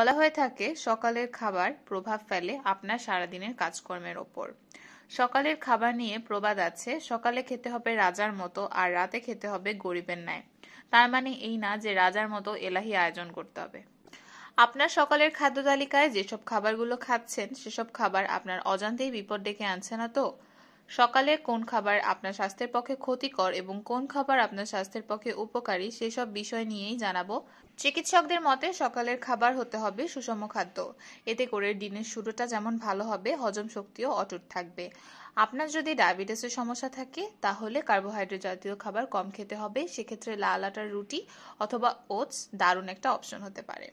বলা হয়ে থাকে সকালের খাবার প্রভাব ফেলে আপনার সারাদিনের কাজকর্মের ওপর সকালের খাবার নিয়ে প্রবাদ আছে সকালে খেতে হবে রাজার মতো আর রাতে খেতে হবে গরিবের ন্যায় তার মানে এই না যে রাজার মতো এলাহি আয়োজন করতে হবে আপনার সকালের খাদ্য তালিকায় যেসব খাবারগুলো খাচ্ছেন সেসব খাবার আপনার অজান্তেই বিপদ ডেকে আনছে না তো সকালের কোন খাবার আপনার স্বাস্থ্যের পক্ষে ক্ষতিকর এবং কোন খাবার আপনার স্বাস্থ্যের পক্ষে উপকারী সেসব বিষয় নিয়েই জানাবো চিকিৎসকদের মতে সকালের খাবার হতে হবে সুষম খাদ্য এতে করে দিনের শুরুটা যেমন ভালো হবে হজম শক্তিও অটুট থাকবে আপনার যদি ডায়াবেটিসের সমস্যা থাকে তাহলে কার্বোহাইড্রেট জাতীয় খাবার কম খেতে হবে সেক্ষেত্রে লাল আটার রুটি অথবা ওটস দারুণ একটা অপশন হতে পারে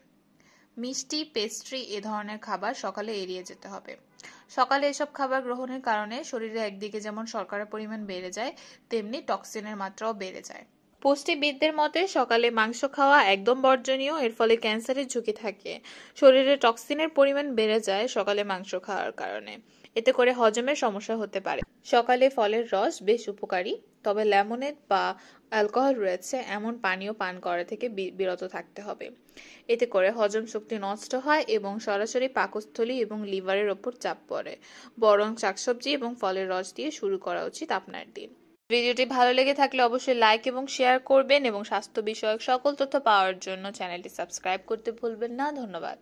মিষ্টি পেস্ট্রি এ ধরনের খাবার সকালে এড়িয়ে যেতে হবে সকালে এসব খাবার গ্রহণের কারণে শরীরে একদিকে যেমন শর্করার পরিমাণ বেড়ে যায় তেমনি টক্সিনের মাত্রাও বেড়ে যায় পুষ্টিবিদদের মতে সকালে মাংস খাওয়া একদম বর্জনীয় এর ফলে ক্যান্সারের ঝুঁকি থাকে শরীরে টক্সিনের পরিমাণ বেড়ে যায় সকালে মাংস খাওয়ার কারণে এতে করে হজমের সমস্যা হতে পারে সকালে ফলের রস বেশ উপকারী তবে লেমনেড বা অ্যালকোহল রয়েছে এমন পানীয় পান করা থেকে বিরত থাকতে হবে এতে করে হজম শক্তি নষ্ট হয় এবং সরাসরি পাকস্থলী এবং লিভারের ওপর চাপ পড়ে বরং শাকসবজি এবং ফলের রস দিয়ে শুরু করা উচিত আপনার দিন ভিডিওটি ভালো লেগে থাকলে অবশ্যই লাইক এবং শেয়ার করবেন এবং স্বাস্থ্য বিষয়ক সকল তথ্য পাওয়ার জন্য চ্যানেলটি সাবস্ক্রাইব করতে ভুলবেন না ধন্যবাদ